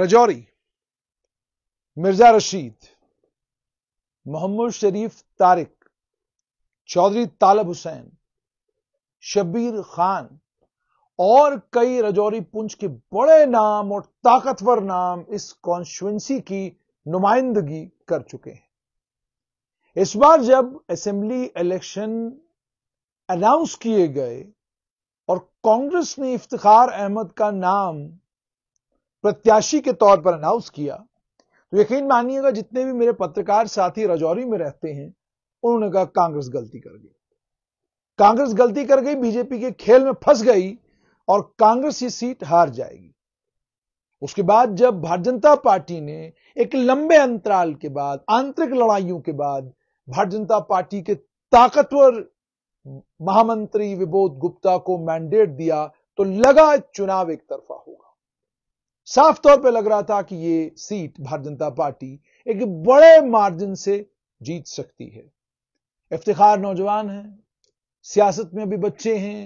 रजौरी मिर्जा रशीद मोहम्मद शरीफ तारिक चौधरी तालब हुसैन शबीर खान और कई रजौरी पुंछ के बड़े नाम और ताकतवर नाम इस कॉन्स्टिट्युएंसी की नुमाइंदगी कर चुके हैं इस बार जब असेंबली इलेक्शन अनाउंस किए गए और कांग्रेस ने इफ्तार अहमद का नाम प्रत्याशी के तौर पर अनाउंस किया तो यकीन मानिएगा जितने भी मेरे पत्रकार साथी रजौरी में रहते हैं उन्होंने कहा कांग्रेस गलती कर गई कांग्रेस गलती कर गई बीजेपी के खेल में फंस गई और कांग्रेस ये सीट हार जाएगी उसके बाद जब भारतीय जनता पार्टी ने एक लंबे अंतराल के बाद आंतरिक लड़ाइयों के बाद भारतीय जनता पार्टी के ताकतवर महामंत्री विबोध गुप्ता को मैंडेट दिया तो लगा चुनाव एक तरफा हो साफ तौर पे लग रहा था कि ये सीट भारतीय जनता पार्टी एक बड़े मार्जिन से जीत सकती है इफ्तार नौजवान है सियासत में भी बच्चे हैं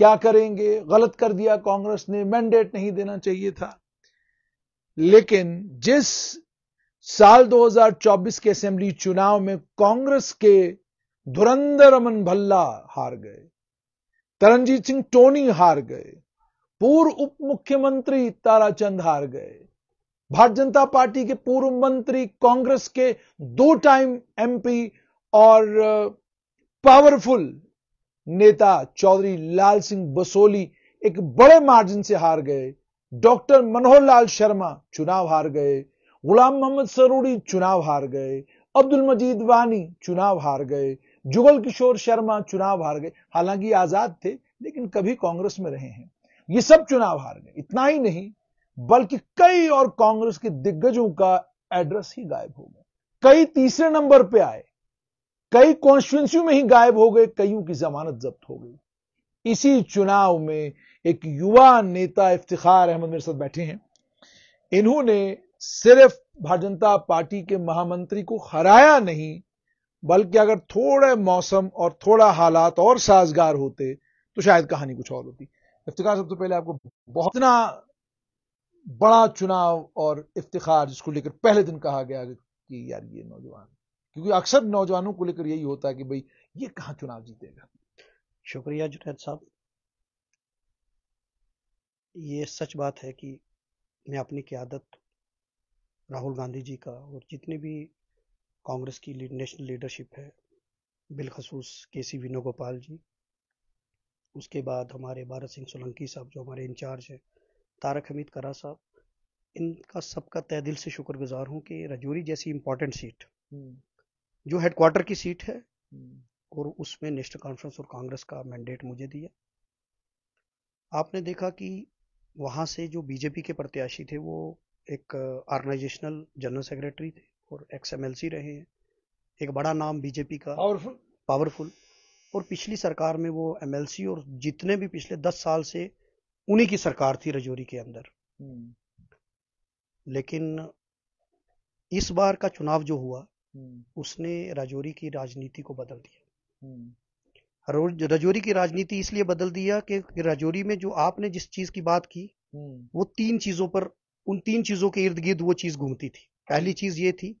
क्या करेंगे गलत कर दिया कांग्रेस ने मैंडेट नहीं देना चाहिए था लेकिन जिस साल 2024 के असेंबली चुनाव में कांग्रेस के धुरंधर अमन भल्ला हार गए तरनजीत सिंह टोनी हार गए पूर्व उप मुख्यमंत्री ताराचंद हार गए भारतीय जनता पार्टी के पूर्व मंत्री कांग्रेस के दो टाइम एमपी और पावरफुल नेता चौधरी लाल सिंह बसोली एक बड़े मार्जिन से हार गए डॉक्टर मनोहर लाल शर्मा चुनाव हार गए गुलाम मोहम्मद सरूरी चुनाव हार गए अब्दुल मजीद वानी चुनाव हार गए जुगल किशोर शर्मा चुनाव हार गए हालांकि आजाद थे लेकिन कभी कांग्रेस में रहे हैं ये सब चुनाव हार गए इतना ही नहीं बल्कि कई और कांग्रेस के दिग्गजों का एड्रेस ही गायब हो गया कई तीसरे नंबर पे आए कई कॉन्स्टिट्यूंसियों में ही गायब हो गए कईयों की जमानत जब्त हो गई इसी चुनाव में एक युवा नेता इफ्तिखार अहमद मेरे साथ बैठे हैं इन्होंने सिर्फ भारतीय जनता पार्टी के महामंत्री को हराया नहीं बल्कि अगर थोड़े मौसम और थोड़ा हालात और साजगार होते तो शायद कहानी कुछ और होती इफ्तार सबसे पहले आपको बहुत ना बड़ा चुनाव और इफ्तार जिसको लेकर पहले दिन कहा गया कि यार ये नौजवान क्योंकि अक्सर नौजवानों को लेकर यही होता है कि भाई ये कहाँ चुनाव जीतेगा शुक्रिया जुनेद साहब ये सच बात है कि मैं अपनी क्यादत राहुल गांधी जी का और जितने भी कांग्रेस की नेशनल लीडरशिप है बिलखसूस के सी वेणुगोपाल जी उसके बाद हमारे भारत सिंह सोलंकी साहब जो हमारे इंचार्ज हैं तारक हमीद करा साहब इनका सबका तय दिल से शुक्रगुजार हूँ कि रजौरी जैसी इम्पोर्टेंट हम्म। सीट जो हेडक्वार्टर की सीट है हम्म। और उसमें नेशनल कॉन्फ्रेंस और कांग्रेस का मैंडेट मुझे दिया आपने देखा कि वहाँ से जो बीजेपी के प्रत्याशी थे वो एक ऑर्गेनाइजेशनल जनरल सेक्रेटरी थे और एक्स रहे हैं एक बड़ा नाम बीजेपी का पावरफुल पावरफुल और पिछली सरकार में वो एमएलसी और जितने भी पिछले दस साल से उन्हीं की सरकार थी रजौरी के अंदर हम्म। लेकिन इस बार का चुनाव जो हुआ हम्म। उसने राजौरी की राजनीति को बदल दिया हम्म। रजौरी की राजनीति इसलिए बदल दिया कि राजौरी में जो आपने जिस चीज की बात की वो तीन चीजों पर उन तीन चीजों के इर्द गिर्द वो चीज घूमती थी पहली चीज ये थी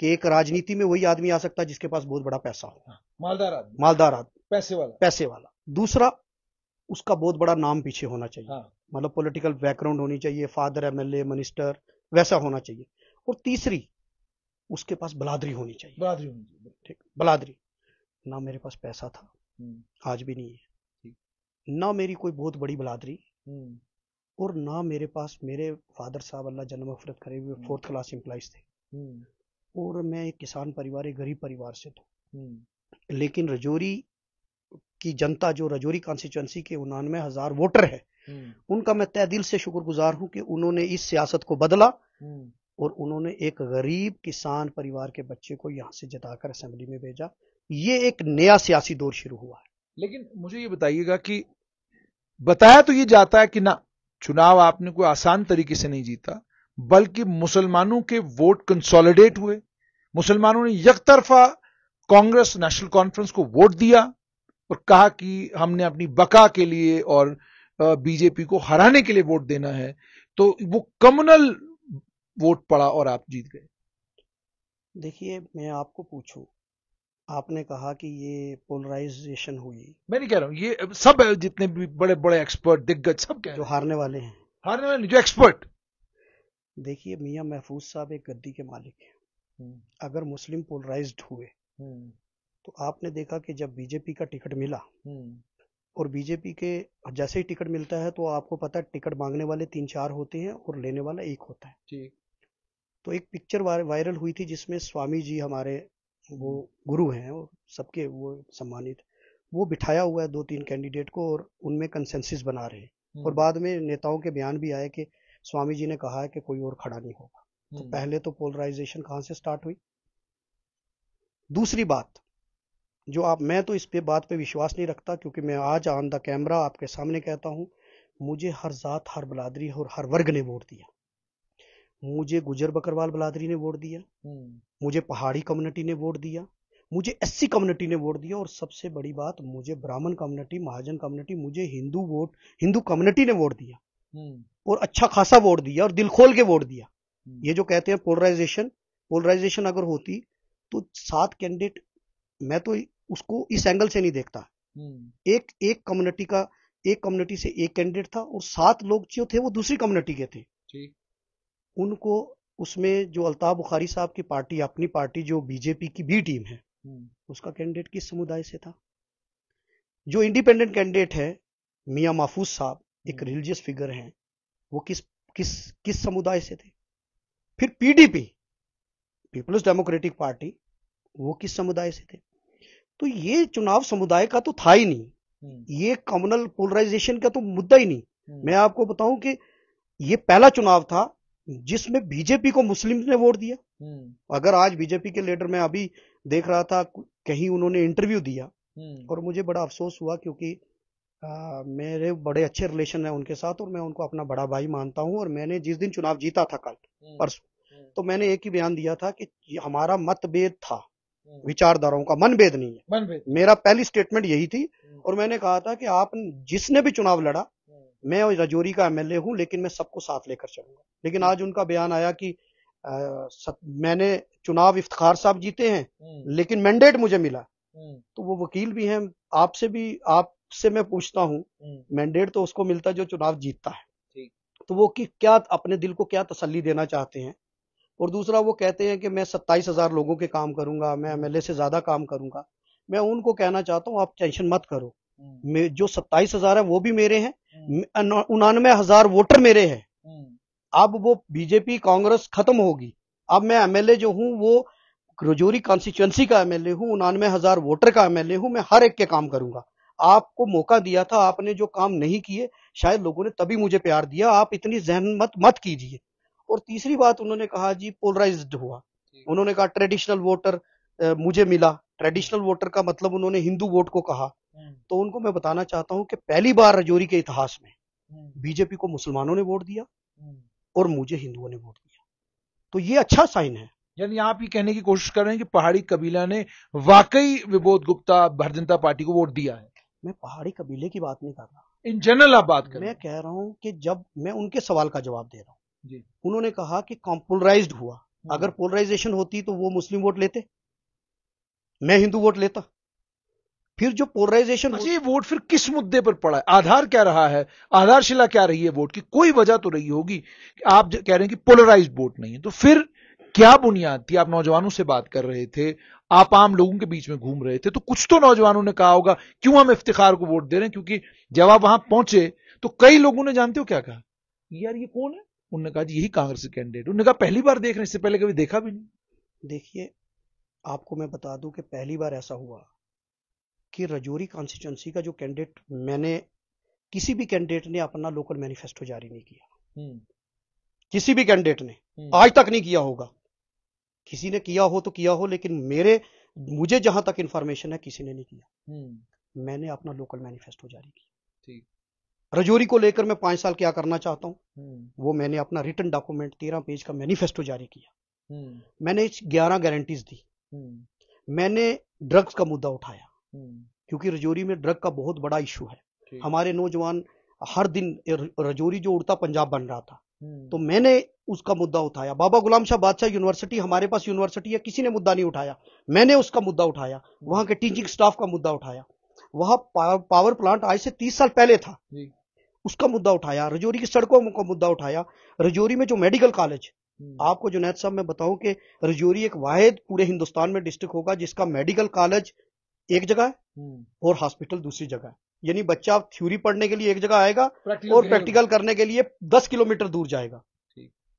कि एक राजनीति में वही आदमी आ सकता है जिसके पास बहुत बड़ा पैसा हो हाँ, मालदार आदमी मालदार आदमी पैसे वाला पैसे वाला दूसरा उसका बहुत बड़ा नाम पीछे होना चाहिए हाँ। मतलब पॉलिटिकल बैकग्राउंड होनी चाहिए फादर एमएलए मिनिस्टर वैसा होना चाहिए और तीसरी उसके पास बलादरी होनी चाहिए बलादरी होनी चाहिए ठीक बलादरी ना मेरे पास पैसा था हम्म। आज भी नहीं है ना मेरी कोई बहुत बड़ी बलादरी हम्म। और ना मेरे पास मेरे फादर साहब अल्लाह जन्म अफरत करे हुए फोर्थ क्लास एम्प्लॉयज थे हम्म। और मैं एक किसान परिवार एक गरीब परिवार से था हम्म। लेकिन रजौरी की जनता जो रजौरी कॉन्स्टिट्युएंसी के उनानवे हजार वोटर है हम्म। उनका मैं तय दिल से शुक्रगुजार हूं कि उन्होंने इस सियासत को बदला हम्म। और उन्होंने एक गरीब किसान परिवार के बच्चे को यहाँ से जताकर असेंबली में भेजा ये एक नया सियासी दौर शुरू हुआ है लेकिन मुझे ये बताइएगा कि बताया तो ये जाता है कि ना चुनाव आपने कोई आसान तरीके से नहीं जीता बल्कि मुसलमानों के वोट कंसोलिडेट हुए मुसलमानों ने तरफा कांग्रेस नेशनल कॉन्फ्रेंस को वोट दिया और कहा कि हमने अपनी बका के लिए और बीजेपी को हराने के लिए वोट देना है तो वो कम्युनल वोट पड़ा और आप जीत गए देखिए मैं आपको पूछूं आपने कहा कि ये पोलराइजेशन हुई मैं नहीं कह रहा हूं ये सब जितने भी बड़े बड़े एक्सपर्ट दिग्गज सब कह जो हारने वाले हैं हारने वाले जो एक्सपर्ट देखिए मियाँ महफूज साहब एक गद्दी के मालिक हैं हम्म। अगर मुस्लिम पोलराइज्ड हुए हम्म। तो आपने देखा कि जब बीजेपी का टिकट मिला हम्म। और बीजेपी के जैसे ही टिकट मिलता है तो आपको पता है टिकट मांगने वाले तीन चार होते हैं और लेने वाला एक होता है तो एक पिक्चर वायरल हुई थी जिसमें स्वामी जी हमारे वो गुरु हैं और सबके वो सम्मानित वो बिठाया हुआ है दो तीन कैंडिडेट को और उनमें कंसेंसिस बना रहे हैं और बाद में नेताओं के बयान भी आए कि स्वामी जी ने कहा है कि कोई और खड़ा नहीं होगा तो हम्म। पहले तो पोलराइजेशन कहां से स्टार्ट हुई दूसरी बात जो आप मैं तो इस पे बात पे विश्वास नहीं रखता क्योंकि मैं आज ऑन द कैमरा आपके सामने कहता हूं मुझे हर जात हर बलादरी और हर वर्ग ने वोट दिया मुझे गुजर बकरवाल बलादरी हम्म। ने वोट दिया मुझे पहाड़ी कम्युनिटी ने वोट दिया मुझे एससी कम्युनिटी ने वोट दिया और सबसे बड़ी बात मुझे ब्राह्मण कम्युनिटी महाजन कम्युनिटी मुझे हिंदू वोट हिंदू कम्युनिटी ने वोट दिया हम्म। और अच्छा खासा वोट दिया और दिल खोल के वोट दिया हम्म। ये जो कहते हैं पोलराइजेशन पोलराइजेशन अगर होती तो सात कैंडिडेट मैं तो उसको इस एंगल से नहीं देखता हम्म। एक एक कम्युनिटी का एक कम्युनिटी से एक कैंडिडेट था और सात लोग जो थे वो दूसरी कम्युनिटी के थे उनको उसमें जो अल्ताफ बुखारी साहब की पार्टी अपनी पार्टी जो बीजेपी की भी टीम है उसका कैंडिडेट किस समुदाय से था जो इंडिपेंडेंट कैंडिडेट है मियां महफूज साहब एक रिलीजियस हम्म। फिगर हैं वो किस किस किस समुदाय से थे फिर पीडीपी पीपल्स डेमोक्रेटिक पार्टी वो किस समुदाय से थे तो ये चुनाव समुदाय का तो था ही नहीं हम्म। ये कम्युनल पोलराइजेशन का तो मुद्दा ही नहीं हम्म। मैं आपको बताऊं कि ये पहला चुनाव था जिसमें बीजेपी को मुस्लिम ने वोट दिया अगर आज बीजेपी के लीडर में अभी देख रहा था कहीं उन्होंने इंटरव्यू दिया और मुझे बड़ा अफसोस हुआ क्योंकि मेरे बड़े अच्छे रिलेशन है उनके साथ और मैं उनको अपना बड़ा भाई मानता हूँ और मैंने जिस दिन चुनाव जीता था कल हम्म, परसों हम्म। तो मैंने एक ही बयान दिया था कि हमारा मतभेद था हम्म। विचारधाराओं का मनभेद नहीं है मेरा पहली स्टेटमेंट यही थी और मैंने कहा था कि आप जिसने भी चुनाव लड़ा मैं रजौरी का एमएलए हूं लेकिन मैं सबको साथ लेकर चलूंगा लेकिन आज उनका बयान आया कि आ, सब, मैंने चुनाव इफ्तार साहब जीते हैं लेकिन मैंडेट मुझे मिला तो वो वकील भी हैं आपसे भी आप से मैं पूछता हूँ मैंडेट हम्म। तो उसको मिलता है जो चुनाव जीतता है तो वो कि क्या अपने दिल को क्या तसल्ली देना चाहते हैं और दूसरा वो कहते हैं कि मैं सत्ताईस हजार लोगों के काम करूंगा मैं एमएलए हम्म। से ज्यादा काम करूंगा मैं उनको कहना चाहता हूँ आप टेंशन मत करो हम्म। जो सत्ताईस हजार है वो भी मेरे हैं उनानवे हजार वोटर मेरे हैं अब वो बीजेपी कांग्रेस खत्म होगी अब मैं एमएलए जो हूँ वो रजौरी कॉन्स्टिट्युएंसी का एमएलए हूँ उनानवे हजार वोटर का एमएलए हूँ मैं हर एक के काम करूंगा आपको मौका दिया था आपने जो काम नहीं किए शायद लोगों ने तभी मुझे प्यार दिया आप इतनी जहन मत मत कीजिए और तीसरी बात उन्होंने कहा जी पोलराइज हुआ उन्होंने कहा ट्रेडिशनल वोटर मुझे मिला ट्रेडिशनल हम्म। वोटर का मतलब उन्होंने हिंदू वोट को कहा हम्म। तो उनको मैं बताना चाहता हूं कि पहली बार रजौरी के इतिहास में हम्म। बीजेपी को मुसलमानों ने वोट दिया और मुझे हिंदुओं ने वोट दिया तो ये अच्छा साइन है यानी आप ये कहने की कोशिश कर रहे हैं कि पहाड़ी कबीला ने वाकई विबोध गुप्ता भारतीय जनता पार्टी को वोट दिया है मैं पहाड़ी कबीले की बात नहीं कर रहा इन जनरल आप बात कर मैं कह रहा हूँ कि जब मैं उनके सवाल का जवाब दे रहा हूँ उन्होंने कहा कि कॉम्पोलराइज हुआ हाँ। अगर पोलराइजेशन होती तो वो मुस्लिम वोट लेते मैं हिंदू वोट लेता फिर जो पोलराइजेशन अच्छा ये वोट फिर किस मुद्दे पर पड़ा है आधार क्या रहा है आधारशिला क्या रही है वोट की कोई वजह तो रही होगी आप कह रहे हैं कि पोलराइज वोट नहीं है तो फिर क्या बुनियाद थी आप नौजवानों से बात कर रहे थे आप आम लोगों के बीच में घूम रहे थे तो कुछ तो नौजवानों ने कहा होगा क्यों हम इफ्तिखार को वोट दे रहे हैं क्योंकि जब आप वहां पहुंचे तो कई लोगों ने जानते हो क्या कहा यार ये कौन है उन्होंने कहा यही कांग्रेस कैंडिडेट उन्होंने कहा पहली बार देख रहे इससे पहले कभी देखा भी नहीं देखिए आपको मैं बता दूं कि पहली बार ऐसा हुआ कि रजौरी कॉन्स्टिट्युएंसी का जो कैंडिडेट मैंने किसी भी कैंडिडेट ने अपना लोकल मैनिफेस्टो जारी नहीं किया हम्म। किसी भी कैंडिडेट ने हम्म। आज तक नहीं किया होगा किसी ने किया हो तो किया हो लेकिन मेरे मुझे जहां तक इंफॉर्मेशन है किसी ने नहीं किया हम्म। मैंने अपना लोकल मैनिफेस्टो जारी किया रजौरी को लेकर मैं पांच साल क्या करना चाहता हूँ हम्म। वो मैंने अपना रिटर्न डॉक्यूमेंट तेरह पेज का मैनिफेस्टो जारी किया हम्म। मैंने ग्यारह गारंटीज दी मैंने ड्रग्स का मुद्दा उठाया क्योंकि रजौरी में ड्रग का बहुत बड़ा इशू है हमारे नौजवान हर दिन रजौरी जो उड़ता पंजाब बन रहा था हम्म। तो मैंने उसका मुद्दा उठाया बाबा गुलाम शाह बादशाह यूनिवर्सिटी हमारे पास यूनिवर्सिटी है किसी ने मुद्दा नहीं उठाया मैंने उसका मुद्दा उठाया वहां के टीचिंग स्टाफ का मुद्दा उठाया वहां पावर प्लांट आज से तीस साल पहले था उसका मुद्दा उठाया रजौरी की सड़कों का मुद्दा उठाया रजौरी में जो मेडिकल कॉलेज हम्म। आपको जुनैद साहब मैं बताऊं कि रजौरी एक वाहिद पूरे हिंदुस्तान में डिस्ट्रिक्ट होगा जिसका मेडिकल कॉलेज एक जगह है हम्म। और हॉस्पिटल दूसरी जगह है यानी बच्चा थ्योरी पढ़ने के लिए एक जगह आएगा और प्रैक्टिकल करने के लिए दस किलोमीटर दूर जाएगा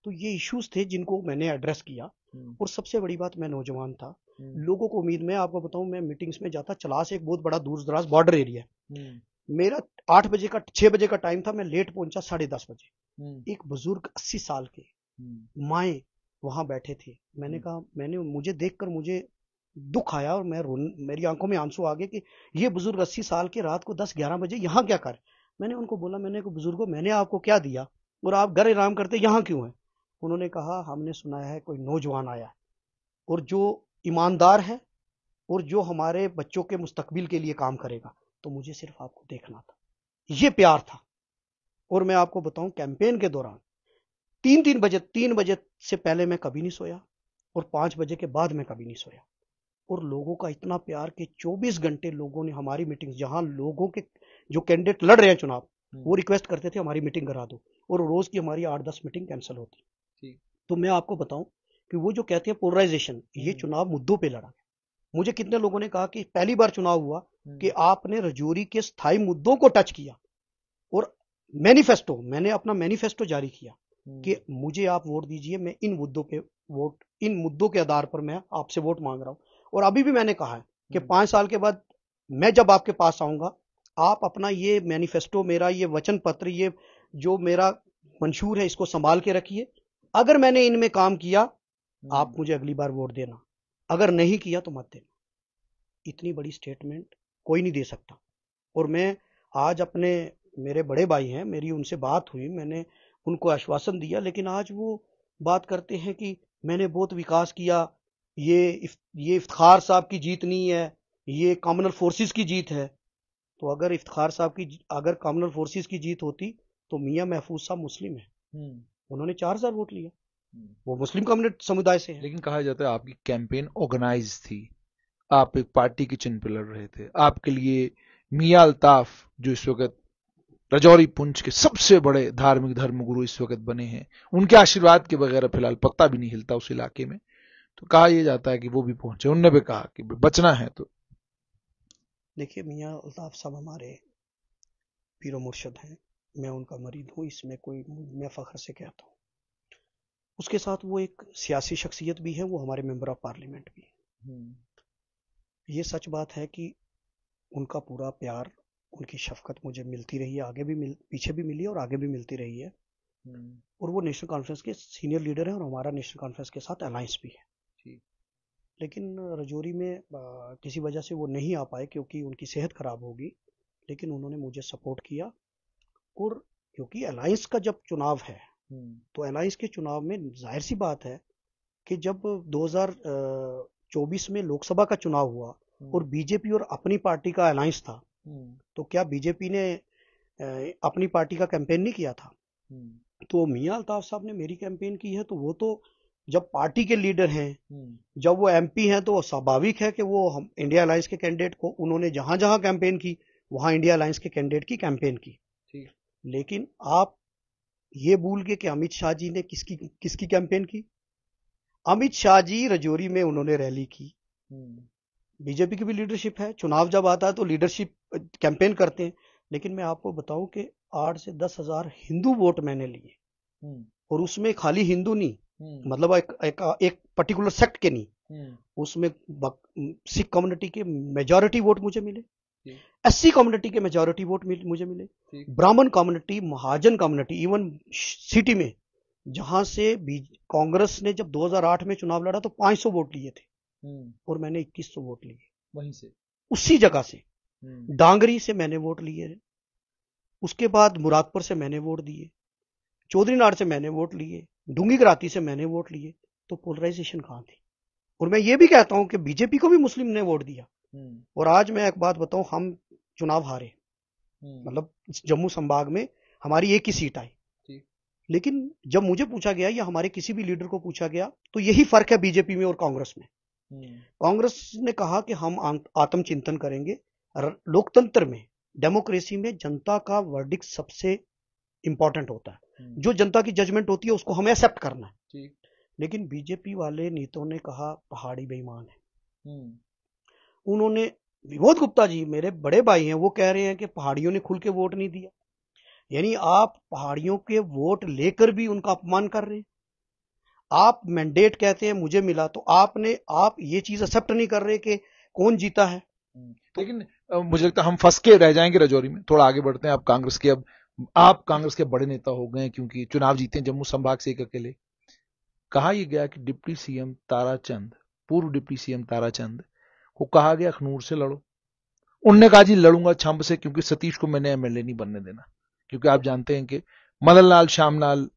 तो ये इश्यूज थे जिनको मैंने एड्रेस किया हम्म। और सबसे बड़ी बात मैं नौजवान था हम्म। लोगों को उम्मीद में आपको बताऊं मैं मीटिंग्स में जाता चलास एक बहुत बड़ा दूर दराज बॉर्डर एरिया है हम्म। मेरा आठ बजे का छह बजे का टाइम था मैं लेट पहुंचा साढ़े दस बजे एक बुजुर्ग अस्सी साल के माए वहां बैठे थे मैंने कहा मैंने मुझे देखकर मुझे दुख आया और मैं रो मेरी आंखों में आंसू आ गए कि ये बुजुर्ग अस्सी साल के रात को दस ग्यारह बजे यहाँ क्या कर मैंने उनको बोला मैंने को बुजुर्गो मैंने आपको क्या दिया और आप घर आराम करते यहाँ क्यों है उन्होंने कहा हमने सुनाया है कोई नौजवान आया और जो ईमानदार है और जो हमारे बच्चों के मुस्तकबिल के लिए काम करेगा तो मुझे सिर्फ आपको देखना था ये प्यार था और मैं आपको बताऊं कैंपेन के दौरान तीन तीन बजे तीन बजे से पहले मैं कभी नहीं सोया और पांच बजे के बाद मैं कभी नहीं सोया और लोगों का इतना प्यार कि 24 घंटे लोगों ने हमारी मीटिंग जहां लोगों के जो कैंडिडेट लड़ रहे हैं चुनाव हम्म। वो रिक्वेस्ट करते थे हमारी मीटिंग करा दो और रोज की हमारी आठ दस मीटिंग कैंसिल होती तो मैं आपको बताऊं कि वो जो कहते हैं पोलराइजेशन ये हम्म। चुनाव मुद्दों पे लड़ा मुझे कितने लोगों ने कहा कि पहली बार चुनाव हुआ हम्म। कि आपने रजौरी के स्थायी मुद्दों को टच किया और मैनिफेस्टो मैंने अपना मैनिफेस्टो जारी किया कि मुझे आप वोट दीजिए मैं इन मुद्दों पे वोट इन मुद्दों के आधार पर मैं आपसे वोट मांग रहा हूं और अभी भी मैंने कहा है कि हम्म। पांच साल के बाद मैं जब आपके पास आऊंगा आप अपना ये मैनिफेस्टो मेरा ये वचन पत्र ये जो मेरा मंशूर है इसको संभाल के रखिए अगर मैंने इनमें काम किया हम्म। आप मुझे अगली बार वोट देना अगर नहीं किया तो मत देना इतनी बड़ी स्टेटमेंट कोई नहीं दे सकता और मैं आज अपने मेरे बड़े भाई हैं मेरी उनसे बात हुई मैंने उनको आश्वासन दिया लेकिन आज वो बात करते हैं कि मैंने बहुत विकास किया ये ये इफ्तार साहब की जीत नहीं है ये कॉमनल फोर्सेस की जीत है तो अगर इफ्तार साहब की अगर कॉमनल फोर्सेस की जीत होती तो मियाँ महफूज साहब मुस्लिम है हम्म। उन्होंने चार हजार वोट लिया हम्म। वो मुस्लिम कम्युनिट समुदाय से है लेकिन कहा जाता है आपकी कैंपेन ऑर्गेनाइज थी आप एक पार्टी के चिन्ह पर लड़ रहे थे आपके लिए मियाँ अल्ताफ जो इस वक्त रजौरी पुंछ के सबसे बड़े धार्मिक धर्मगुरु इस वक्त बने हैं उनके आशीर्वाद के बगैर फिलहाल पत्ता भी नहीं हिलता उस इलाके में तो कहा यह जाता है कि वो भी पहुंचे उनने भी कहा कि बचना है तो देखिए मियाँ उल्ताफ साहब हमारे पीर मुर्शद हैं मैं उनका मरीद हूँ इसमें कोई मैं फ़ख्र से कहता हूँ उसके साथ वो एक सियासी शख्सियत भी है वो हमारे मेंबर ऑफ पार्लियामेंट भी है हम्म। ये सच बात है कि उनका पूरा प्यार उनकी शफकत मुझे मिलती रही है आगे भी मिल पीछे भी मिली और आगे भी मिलती रही है हम्म। और वो नेशनल कॉन्फ्रेंस के सीनियर लीडर हैं और हमारा नेशनल कॉन्फ्रेंस के साथ अलायंस भी है लेकिन रजौरी में किसी वजह से वो नहीं आ पाए क्योंकि उनकी सेहत ख़राब होगी लेकिन उन्होंने मुझे सपोर्ट किया और क्योंकि अलायंस का जब चुनाव है हम्म। तो अलायंस के चुनाव में जाहिर सी बात है कि जब 2024 में लोकसभा का चुनाव हुआ हम्म। और बीजेपी और अपनी पार्टी का अलायंस था हम्म। तो क्या बीजेपी ने अपनी पार्टी का कैंपेन नहीं किया था तो मियाँ अल्ताफ साहब ने मेरी कैंपेन की है तो वो तो जब पार्टी के लीडर हैं हम्म। जब वो एमपी हैं तो स्वाभाविक है कि वो हम इंडिया अलायंस के कैंडिडेट को उन्होंने जहां जहां कैंपेन की वहां इंडिया अलायंस के कैंडिडेट की कैंपेन की लेकिन आप ये भूल गए कि अमित शाह जी ने किसकी किसकी कैंपेन की अमित शाह जी रजौरी में उन्होंने रैली की बीजेपी हम्म। की भी लीडरशिप है चुनाव जब आता है तो लीडरशिप कैंपेन करते हैं लेकिन मैं आपको बताऊं कि आठ से दस हजार हिंदू वोट मैंने लिए हम्म। और उसमें खाली हिंदू नहीं हम्म। मतलब एक, एक, एक पर्टिकुलर सेक्ट के नहीं हम्म। उसमें सिख कम्युनिटी के मेजॉरिटी वोट मुझे मिले एस सी कम्युनिटी के मेजोरिटी वोट मिल, मुझे मिले Brahmin community Mahajan community even city में जहां से कांग्रेस ने जब 2008 में चुनाव लड़ा तो 500 वोट लिए थे हम्म। और मैंने 2100 वोट लिए वहीं से उसी जगह से डांगरी से मैंने वोट लिए उसके बाद मुरादपुर से मैंने वोट दिए चौधरी नाड़ से मैंने वोट लिए डूंगी कराती से मैंने वोट लिए तो पोलराइजेशन कहां थी और मैं ये भी कहता हूं कि बीजेपी को भी मुस्लिम ने वोट दिया हम्म। और आज मैं एक बात बताऊं हम चुनाव हारे हम्म। मतलब जम्मू संभाग में हमारी एक ही सीट आई लेकिन जब मुझे पूछा गया या हमारे किसी भी लीडर को पूछा गया तो यही फर्क है बीजेपी में और कांग्रेस में हम्म। कांग्रेस ने कहा कि हम आत्मचिंतन करेंगे लोकतंत्र में डेमोक्रेसी में जनता का वर्डिक सबसे इंपॉर्टेंट होता है हम्म। जो जनता की जजमेंट होती है उसको हमें एक्सेप्ट करना है लेकिन बीजेपी वाले नेताओं ने कहा पहाड़ी बेईमान है हम्म। उन्होंने विबोध गुप्ता जी मेरे बड़े भाई हैं वो कह रहे हैं कि पहाड़ियों ने खुल के वोट नहीं दिया यानी आप पहाड़ियों के वोट लेकर भी उनका अपमान कर रहे हैं आप मैंडेट कहते हैं मुझे मिला तो आपने आप ये चीज एक्सेप्ट नहीं कर रहे कि कौन जीता है हम्म। लेकिन मुझे लगता है हम फंस के रह जाएंगे रजौरी में थोड़ा आगे बढ़ते हैं आप कांग्रेस की अब आप कांग्रेस के बड़े नेता हो गए क्योंकि चुनाव जीते जम्मू संभाग से एक अकेले कहा यह गया कि डिप्टी सीएम ताराचंद पूर्व डिप्टी सीएम ताराचंद को कहा गया अखनूर से लड़ो उनने कहा जी लड़ूंगा छंब से क्योंकि सतीश को मैंने एमएलए नहीं बनने देना क्योंकि आप जानते हैं कि मदन लाल श्यामलाल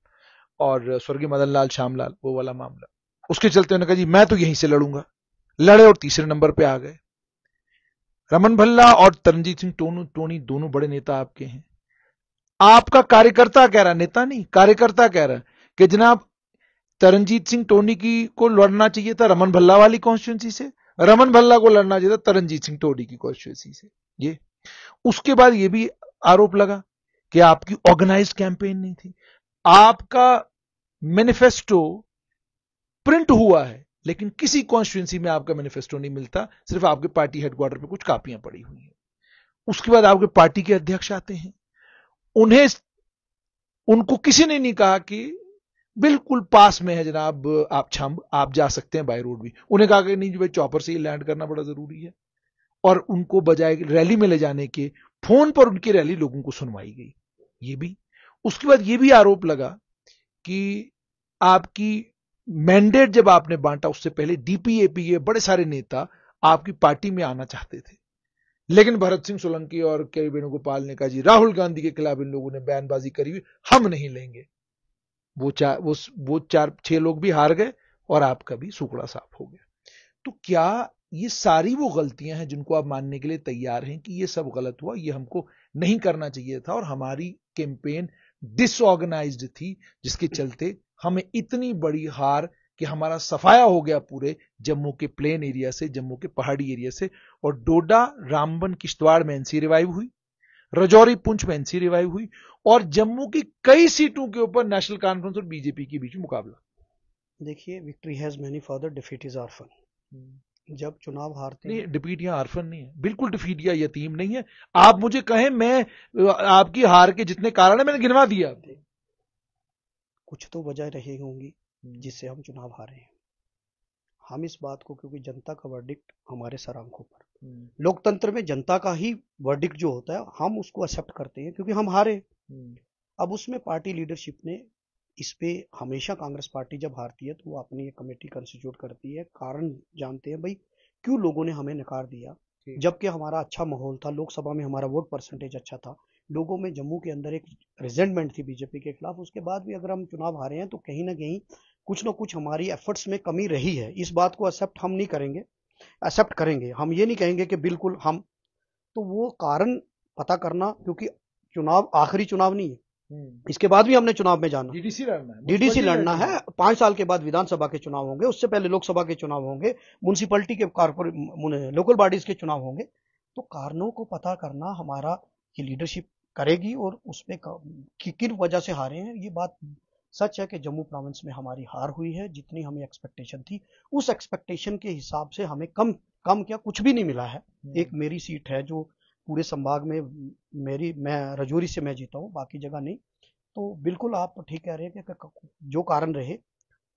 और स्वर्गीय मदन लाल श्यामलाल वो वाला मामला उसके चलते उन्होंने कहा जी मैं तो यहीं से लड़ूंगा लड़े और तीसरे नंबर पे आ गए रमन भल्ला और तरनजीत सिंह टोनू टोनी दोनों बड़े नेता आपके हैं आपका कार्यकर्ता कह रहा नेता नहीं कार्यकर्ता कह रहा कि जनाब तरनजीत सिंह टोनी की को लड़ना चाहिए था रमन भल्ला वाली कॉन्स्टिट्यूंसी से रमन भल्ला को लड़ना चाहिए था तरनजीत सिंह टोनी की कॉन्स्टिट्यूंसी से ये उसके बाद ये भी आरोप लगा कि आपकी ऑर्गेनाइज कैंपेन नहीं थी आपका मैनिफेस्टो प्रिंट हुआ है लेकिन किसी कॉन्स्टिट्यूंसी में आपका मैनिफेस्टो नहीं मिलता सिर्फ आपके पार्टी हेडक्वार्टर पर कुछ कापियां पड़ी हुई हैं उसके बाद आपके पार्टी के अध्यक्ष आते हैं उन्हें उनको किसी ने नहीं कहा कि बिल्कुल पास में है जनाब आप छम आप जा सकते हैं बाय रोड भी उन्हें कहा कि नहीं भाई चौपर से ही लैंड करना बड़ा जरूरी है और उनको बजाय रैली में ले जाने के फोन पर उनकी रैली लोगों को सुनवाई गई ये भी उसके बाद ये भी आरोप लगा कि आपकी मैंडेट जब आपने बांटा उससे पहले डीपीएपी ये बड़े सारे नेता आपकी पार्टी में आना चाहते थे लेकिन भरत सिंह सोलंकी और के वेणुगोपाल ने कहा जी राहुल गांधी के खिलाफ इन लोगों ने बयानबाजी करी हुई हम नहीं लेंगे वो चार वो, वो चार छह लोग भी हार गए और आपका भी सुखड़ा साफ हो गया तो क्या ये सारी वो गलतियां हैं जिनको आप मानने के लिए तैयार हैं कि ये सब गलत हुआ ये हमको नहीं करना चाहिए था और हमारी कैंपेन डिसऑर्गेनाइज थी जिसके चलते हमें इतनी बड़ी हार कि हमारा सफाया हो गया पूरे जम्मू के प्लेन एरिया से जम्मू के पहाड़ी एरिया से और डोडा रामबन किश्तवाड़ में एनसी रिवाइव हुई रजौरी पुंछ में एनसी रिवाइव हुई और जम्मू की कई सीटों के ऊपर नेशनल कॉन्फ्रेंस और बीजेपी के बीच मुकाबला देखिए victory has many father defeat is orphan जब चुनाव हारते नहीं डिफीट या आरफन नहीं है बिल्कुल डिफीट या यतीम नहीं है आप मुझे कहें मैं आपकी हार के जितने कारण है मैंने गिनवा दिया कुछ तो वजह रही होंगी हम्म। जिससे हम चुनाव हारे हैं हम इस बात को क्योंकि जनता का वर्डिक्ट हमारे सर आंखों पर हम्म। लोकतंत्र में जनता का ही वर्डिक्ट जो होता है हम उसको एक्सेप्ट करते हैं क्योंकि हम हारे हम्म। अब उसमें पार्टी लीडरशिप ने इस पे हमेशा कांग्रेस पार्टी जब हारती है तो वो अपनी एक कमेटी कंस्टिट्यूट करती है कारण जानते हैं भाई क्यों लोगों ने हमें नकार दिया जबकि हमारा अच्छा माहौल था लोकसभा में हमारा वोट परसेंटेज अच्छा था लोगों में जम्मू के अंदर एक रिजेंटमेंट थी बीजेपी के खिलाफ उसके बाद भी अगर हम चुनाव हारे हैं तो कहीं ना कहीं कुछ ना कुछ हमारी एफर्ट्स में कमी रही है इस बात को एक्सेप्ट हम नहीं करेंगे एक्सेप्ट करेंगे हम ये नहीं कहेंगे कि बिल्कुल हम तो वो कारण पता करना क्योंकि चुनाव आखिरी चुनाव नहीं है हम्म। इसके बाद भी हमने चुनाव में जाना डीडीसी लड़ना है डीडीसी लड़ना है पांच साल के बाद विधानसभा के चुनाव होंगे उससे पहले लोकसभा के चुनाव होंगे म्यूनसिपलिटी के कारपोरेट लोकल बॉडीज के चुनाव होंगे तो कारणों को पता करना हमारा ये लीडरशिप करेगी और उसमें किन वजह से हारे हैं ये बात सच है कि जम्मू प्रोविंस में हमारी हार हुई है जितनी हमें एक्सपेक्टेशन थी उस एक्सपेक्टेशन के हिसाब से हमें कम कम क्या कुछ भी नहीं मिला है हम्म। एक मेरी सीट है जो पूरे संभाग में मेरी मैं रजौरी से मैं जीता हूँ बाकी जगह नहीं तो बिल्कुल आप ठीक कह रहे हैं कि जो कारण रहे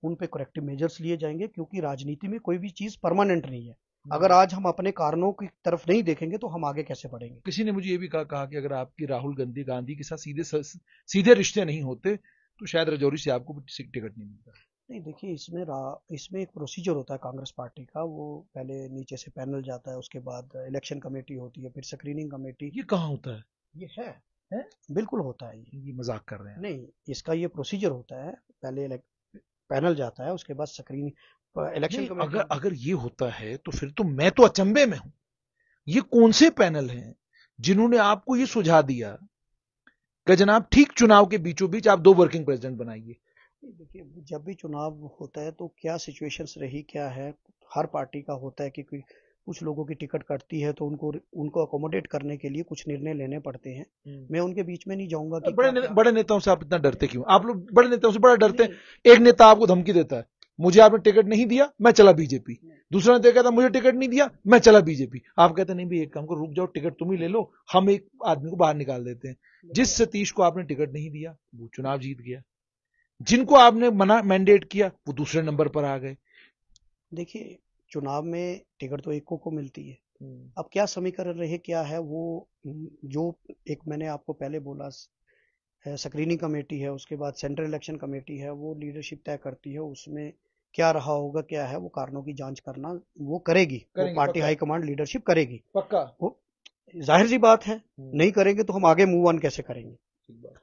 उन पे करेक्टिव मेजर्स लिए जाएंगे क्योंकि राजनीति में कोई भी चीज़ परमानेंट नहीं है हम्म। अगर आज हम अपने कारणों की तरफ नहीं देखेंगे तो हम आगे कैसे बढ़ेंगे किसी ने मुझे ये भी कहा, कहा कि अगर आपकी राहुल गांधी गांधी के साथ सीधे सीधे रिश्ते नहीं होते तो शायद रजौरी से आपको भी टिकट नहीं मिलता नहीं देखिए इसमें इसमें एक प्रोसीजर होता है कांग्रेस पार्टी का वो पहले नीचे से पैनल जाता है उसके बाद इलेक्शन कमेटी होती है फिर स्क्रीनिंग कमेटी ये कहाँ होता है ये है है बिल्कुल होता है ये, ये मजाक कर रहे हैं नहीं इसका ये प्रोसीजर होता है पहले पैनल जाता है उसके बाद स्क्रीन इलेक्शन अगर अगर ये होता है तो फिर तो मैं तो अचंबे में हूँ ये कौन से पैनल हैं जिन्होंने आपको ये सुझा दिया कि जनाब ठीक चुनाव के बीचों बीच आप दो वर्किंग प्रेसिडेंट बनाइए देखिए जब भी चुनाव होता है तो क्या सिचुएशन रही क्या है हर पार्टी का होता है कि कोई कुछ लोगों की टिकट कटती है तो उनको उनको अकोमोडेट करने के लिए कुछ निर्णय लेने पड़ते हैं हम्म। मैं उनके बीच में नहीं जाऊंगा कि बड़े बड़े नेताओं से आप इतना डरते क्यों आप लोग बड़े नेताओं से बड़ा डरते हैं एक नेता आपको धमकी देता है मुझे आपने टिकट नहीं दिया मैं चला बीजेपी दूसरा ने कहता मुझे टिकट नहीं दिया मैं चला बीजेपी आप कहते नहीं भाई एक काम करो रुक जाओ टिकट तुम ही ले लो हम एक आदमी को बाहर निकाल देते हैं जिस सतीश को आपने टिकट नहीं दिया वो चुनाव जीत गया जिनको आपने मना मैंडेट किया वो दूसरे नंबर पर आ गए देखिए चुनाव में टिकट तो एक को मिलती है हम्म। अब क्या समीकरण रहे क्या है वो जो एक मैंने आपको पहले बोला स्क्रीनिंग कमेटी है उसके बाद सेंट्रल इलेक्शन कमेटी है वो लीडरशिप तय करती है उसमें क्या रहा होगा क्या है वो कारणों की जांच करना वो करेगी वो पार्टी हाईकमांड लीडरशिप करेगी पक्का वो जाहिर सी बात है हम्म। नहीं करेंगे तो हम आगे मूव ऑन कैसे करेंगे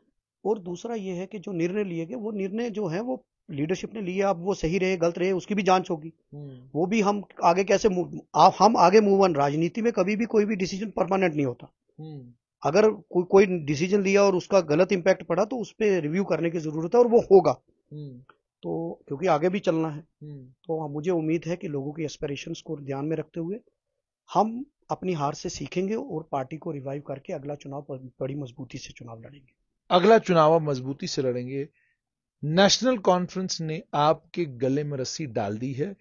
और दूसरा ये है कि जो निर्णय लिए गए वो निर्णय जो है वो लीडरशिप ने लिए आप वो सही रहे गलत रहे उसकी भी जांच होगी हम्म। वो भी हम आगे कैसे आप हम आगे मूव ऑन राजनीति में कभी भी कोई भी डिसीजन परमानेंट नहीं होता हम्म। अगर को, कोई डिसीजन लिया और उसका गलत इम्पैक्ट पड़ा तो उस पर रिव्यू करने की जरूरत है और वो होगा तो क्योंकि आगे भी चलना है हम्म। तो हाँ, मुझे उम्मीद है कि लोगों की एस्पिरेशन को ध्यान में रखते हुए हम अपनी हार से सीखेंगे और पार्टी को रिवाइव करके अगला चुनाव बड़ी मजबूती से चुनाव लड़ेंगे अगला चुनाव आप मजबूती से लड़ेंगे नेशनल कॉन्फ्रेंस ने आपके गले में रस्सी डाल दी है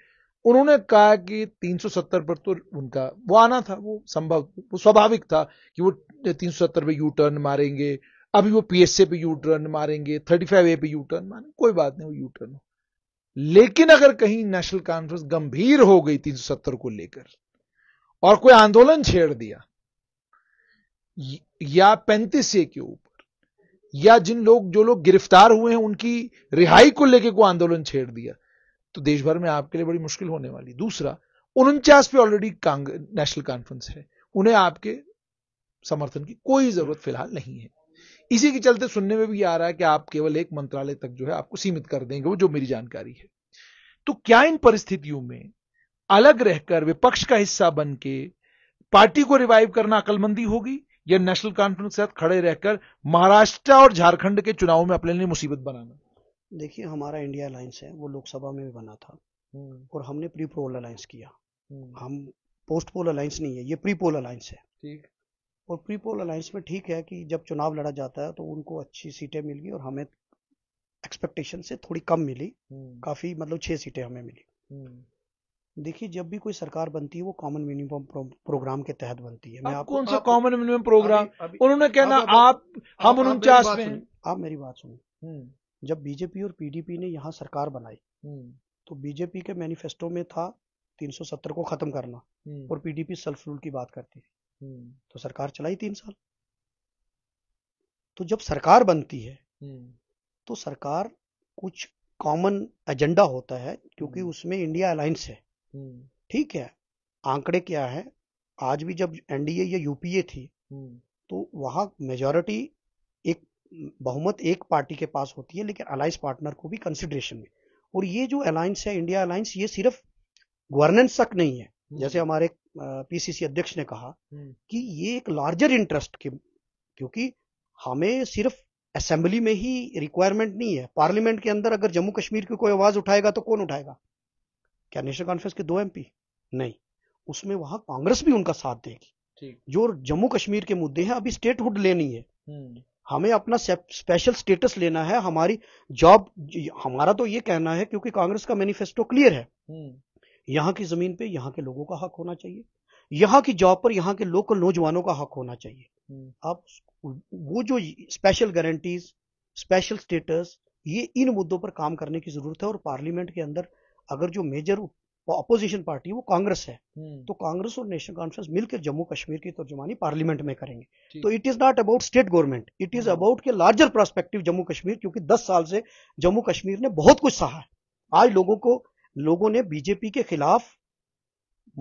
उन्होंने कहा कि 370 पर तो उनका वो आना था वो संभव वो स्वाभाविक था कि वो 370 पे यू टर्न मारेंगे अभी वो पीएसए पे यू टर्न मारेंगे थर्टी फाइव ए पे यू टर्न मारेंगे कोई बात नहीं वो यू टर्न हो लेकिन अगर कहीं नेशनल कॉन्फ्रेंस गंभीर हो गई 370 को लेकर और कोई आंदोलन छेड़ दिया या पैंतीस ए के ऊपर या जिन लोग जो लोग गिरफ्तार हुए हैं उनकी रिहाई को लेकर कोई आंदोलन छेड़ दिया तो देश भर में आपके लिए बड़ी मुश्किल होने वाली दूसरा उनचास पे ऑलरेडी नेशनल कॉन्फ्रेंस है उन्हें आपके समर्थन की कोई जरूरत फिलहाल नहीं है इसी के चलते सुनने में भी आ रहा है कि आप केवल एक मंत्रालय तक जो है आपको सीमित कर देंगे वो जो मेरी जानकारी है तो क्या इन परिस्थितियों में अलग रहकर विपक्ष का हिस्सा बन के पार्टी को रिवाइव करना अकलमंदी होगी या नेशनल कॉन्फ्रेंस के साथ खड़े रहकर महाराष्ट्र और झारखंड के चुनाव में अपने लिए मुसीबत बनाना देखिए हमारा इंडिया अलायंस है वो लोकसभा में भी बना था हम्म। और हमने प्री पोल अलायंस किया हम्म। हम पोस्ट पोल अलायंस नहीं है ये प्री पोल अलायंस है ठीक और प्री पोल अलायंस में ठीक है कि जब चुनाव लड़ा जाता है तो उनको अच्छी सीटें मिल गई और हमें एक्सपेक्टेशन से थोड़ी कम मिली हम्म। काफ़ी मतलब छह सीटें हमें मिली हम्म। देखिए जब भी कोई सरकार बनती है वो कॉमन मिनिमम प्रो, प्रोग्राम के तहत बनती है मैं आप, कौन सा कॉमन मिनिमम प्रोग्राम उन्होंने कहना आप हम उनचास में आप मेरी बात सुनिए हम्म। जब बीजेपी और पीडीपी ने यहाँ सरकार बनाई तो बीजेपी के मैनिफेस्टो में था 370 को खत्म करना और पीडीपी सेल्फ रूल की बात करती थी हम्म। तो सरकार चलाई तीन साल तो जब सरकार बनती है हम्म। तो सरकार कुछ कॉमन एजेंडा होता है क्योंकि हम्म। उसमें इंडिया अलायंस है ठीक है आंकड़े क्या है आज भी जब एनडीए या यूपीए थी तो वहां मेजोरिटी एक बहुमत एक पार्टी के पास होती है लेकिन अलायंस पार्टनर को भी कंसिडरेशन में और ये जो अलायंस है इंडिया अलायंस ये सिर्फ गवर्नेंस तक नहीं है जैसे हम्म। हमारे पीसीसी अध्यक्ष ने कहा हम्म। कि ये एक लार्जर इंटरेस्ट के क्योंकि हमें सिर्फ असेंबली में ही रिक्वायरमेंट नहीं है पार्लियामेंट के अंदर अगर जम्मू कश्मीर की कोई आवाज उठाएगा तो कौन उठाएगा क्या नेशनल कॉन्फ्रेंस के दो एमपी नहीं उसमें वहां कांग्रेस भी उनका साथ देगी जो जम्मू कश्मीर के मुद्दे हैं अभी स्टेटहुड लेनी है हम्म। हमें अपना स्पेशल स्टेटस लेना है हमारी जॉब हमारा तो ये कहना है क्योंकि कांग्रेस का मैनिफेस्टो क्लियर है यहाँ की ज़मीन पे यहाँ के लोगों का हक होना चाहिए यहाँ की जॉब पर यहाँ के लोकल नौजवानों का हक होना चाहिए आप हम्म। वो जो स्पेशल गारंटीज स्पेशल स्टेटस ये इन मुद्दों पर काम करने की ज़रूरत है और पार्लियामेंट के अंदर अगर जो मेजर अपोजिशन पार्टी वो कांग्रेस है हम्म। तो कांग्रेस और नेशनल कॉन्फ्रेंस मिलकर जम्मू कश्मीर की तर्जुमानी पार्लियामेंट में करेंगे तो it is not about state government it is about के लार्जर प्रोस्पेक्टिव जम्मू कश्मीर क्योंकि दस साल से जम्मू कश्मीर ने बहुत कुछ सहा है आज लोगों को लोगों ने बीजेपी के खिलाफ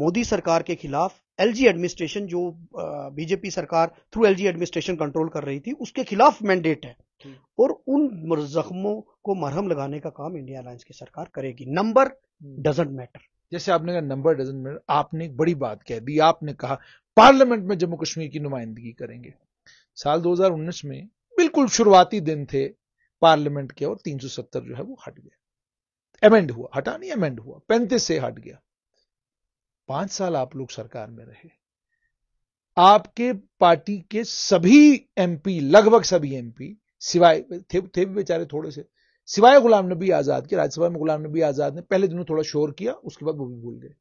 मोदी सरकार के खिलाफ एलजी एडमिनिस्ट्रेशन जो बीजेपी सरकार थ्रू एलजी एडमिनिस्ट्रेशन कंट्रोल कर रही थी उसके खिलाफ मैंडेट है और उन जख्मों को मरहम लगाने का काम इंडिया अलायंस की सरकार करेगी नंबर डजेंट मैटर जैसे आपने कहा नंबर डजेंट मैटर आपने एक बड़ी बात कह दी आपने कहा पार्लियामेंट में जम्मू कश्मीर की नुमाइंदगी करेंगे साल 2019 में बिल्कुल शुरुआती दिन थे पार्लियामेंट के और 370 जो है वो हट गया अमेंड हुआ हटा नहीं अमेंड हुआ पैंतीस से हट गया पांच साल आप लोग सरकार में रहे आपके पार्टी के सभी एमपी लगभग सभी एमपी सिवाय थे थे भी बेचारे थोड़े से सिवाय गुलाम नबी आजाद के राज्यसभा में गुलाम नबी आजाद ने पहले दिनों थोड़ा शोर किया उसके बाद वो भी भूल गए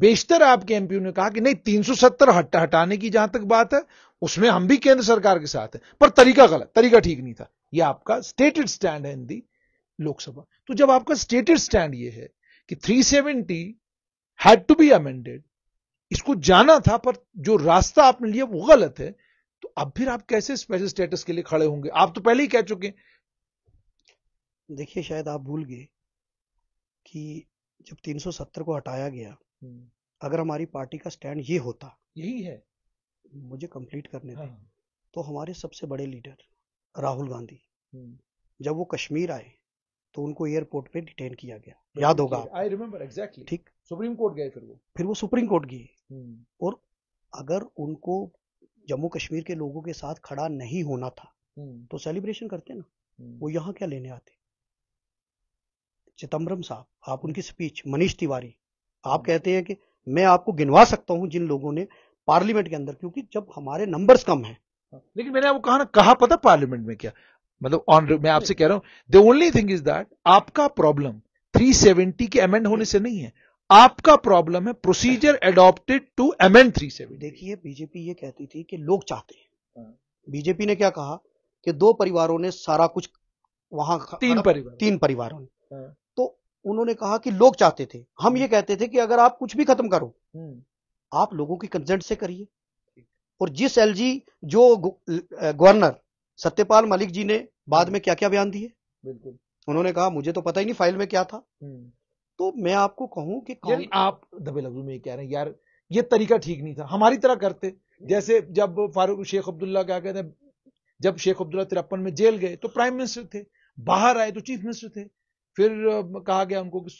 बेशतर आपके एमपीओ ने कहा कि नहीं तीन हटा हटाने की जहां तक बात है उसमें हम भी केंद्र सरकार के साथ है पर तरीका गलत तरीका ठीक नहीं था यह आपका स्टेटेड स्टैंड है इन दी लोकसभा तो जब आपका स्टेटेड स्टैंड ये है कि 370 हैड टू बी अमेंडेड इसको जाना था पर जो रास्ता आपने लिया वो गलत है तो अब फिर आप कैसे स्पेशल स्टेटस के लिए खड़े होंगे आप तो पहले ही कह चुके देखिए शायद आप भूल गए कि जब 370 को हटाया गया हम्म। अगर हमारी पार्टी का स्टैंड ये होता यही है मुझे कंप्लीट करने हाँ। तो हमारे सबसे बड़े लीडर राहुल गांधी हम्म। जब वो कश्मीर आए तो उनको एयरपोर्ट पे डिटेन किया गया याद होगा आई रिमेम्बर एग्जैक्टली ठीक सुप्रीम कोर्ट गए फिर वो फिर वो सुप्रीम कोर्ट गए hmm. और अगर उनको जम्मू कश्मीर के लोगों के साथ खड़ा नहीं होना था hmm. तो सेलिब्रेशन करते ना hmm. वो यहाँ क्या लेने आते चिदम्बरम साहब आप उनकी स्पीच मनीष तिवारी आप कहते हैं कि मैं आपको गिनवा सकता हूं जिन लोगों ने पार्लियामेंट के अंदर क्योंकि जब हमारे नंबर्स कम हैं हाँ, लेकिन मैंने आपको कहा ना कहा पता पार्लियामेंट में क्या मतलब ऑन मैं आपसे कह रहा हूं the only thing is that आपका प्रॉब्लम 370 के अमेंड होने से नहीं है आपका प्रॉब्लम है प्रोसीजर एडॉप्टेड टू अमेंड 370 देखिए बीजेपी ये कहती थी कि लोग चाहते हैं बीजेपी ने क्या कहा कि दो परिवारों ने सारा कुछ वहां तीन मतलब परिवार तीन परिवारों ने हाँ। तो उन्होंने कहा कि लोग चाहते थे हम ये कहते थे कि अगर आप कुछ भी खत्म करो हम्म। आप लोगों की कंसेंट से करिए और जिस एलजी जो गवर्नर सत्यपाल मलिक जी ने बाद हम्म। में क्या क्या बयान दिए बिल्कुल उन्होंने कहा मुझे तो पता ही नहीं फाइल में क्या था हम्म। तो मैं आपको कहूं कि कौन... आप दबे लफ्जों में कह रहे हैं यार ये तरीका ठीक नहीं था हमारी तरह करते जैसे जब फारूक शेख अब्दुल्ला क्या कहते हैं जब शेख अब्दुल्ला तिरपन में जेल गए तो प्राइम मिनिस्टर थे बाहर आए तो चीफ मिनिस्टर थे फिर कहा गया उनको कि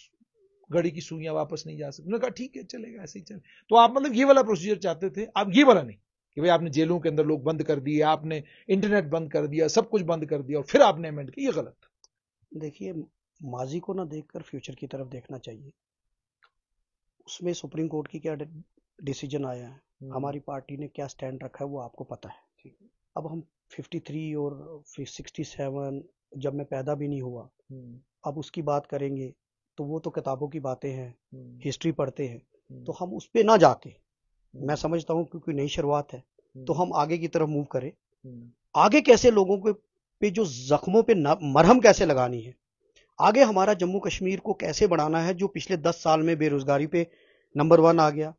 घड़ी की सुइयां वापस नहीं जा सकती उन्होंने कहा ठीक है चलेगा ऐसे ही चले तो आप मतलब ये वाला प्रोसीजर चाहते थे आप ये वाला नहीं कि भाई आपने जेलों के अंदर लोग बंद कर दिए आपने इंटरनेट बंद कर दिया सब कुछ बंद कर दिया और फिर आपने अमेंड किया ये गलत देखिए माजी को ना देखकर फ्यूचर की तरफ देखना चाहिए उसमें सुप्रीम कोर्ट की क्या डिसीजन आया है हम्म। हमारी पार्टी ने क्या स्टैंड रखा है वो आपको पता है अब हम 53 और 67 जब मैं पैदा भी नहीं हुआ हम्म। अब उसकी बात करेंगे तो वो तो किताबों की बातें हैं हिस्ट्री हम्म। पढ़ते हैं तो हम उस पर ना जाके मैं समझता हूँ क्योंकि नई शुरुआत है हम्म। तो हम आगे की तरफ मूव करें हम्म। आगे कैसे लोगों के पे जो जख्मों पे मरहम कैसे लगानी है आगे हमारा जम्मू कश्मीर को कैसे बढ़ाना है जो पिछले दस साल में बेरोजगारी पे नंबर वन आ गया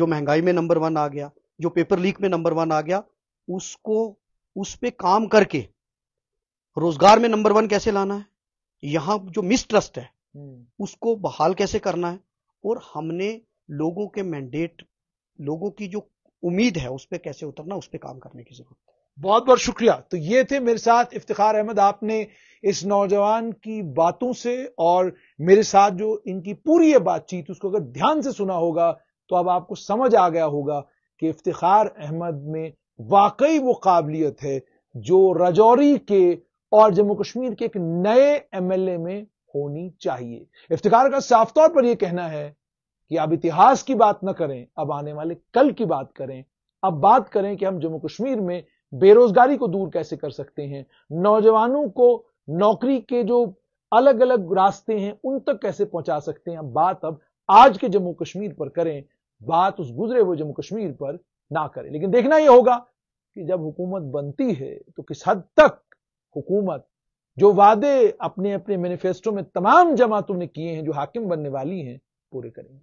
जो महंगाई में नंबर वन आ गया जो पेपर लीक में नंबर वन आ गया उसको उस पर काम करके रोजगार में नंबर वन कैसे लाना है यहां जो मिसट्रस्ट है हम्म। उसको बहाल कैसे करना है और हमने लोगों के मैंडेट लोगों की जो उम्मीद है उस पर कैसे उतरना उस पर काम करने की जरूरत है बहुत बहुत शुक्रिया तो ये थे मेरे साथ इफ्तार अहमद आपने इस नौजवान की बातों से और मेरे साथ जो इनकी पूरी बातचीत उसको अगर ध्यान से सुना होगा तो अब आपको समझ आ गया होगा कि इफ्तार अहमद में वाकई वो काबिलियत है जो रजौरी के और जम्मू कश्मीर के एक नए एमएलए में होनी चाहिए इफ्तार का साफ तौर पर यह कहना है कि अब इतिहास की बात न करें अब आने वाले कल की बात करें अब बात करें कि हम जम्मू कश्मीर में बेरोजगारी को दूर कैसे कर सकते हैं नौजवानों को नौकरी के जो अलग अलग रास्ते हैं उन तक कैसे पहुंचा सकते हैं बात अब आज के जम्मू कश्मीर पर करें बात उस गुजरे हुए जम्मू कश्मीर पर ना करें लेकिन देखना यह होगा कि जब हुकूमत बनती है तो किस हद तक हुकूमत जो वादे अपने अपने मैनिफेस्टो में तमाम जमातों ने किए हैं जो हाकिम बनने वाली हैं पूरे करेंगे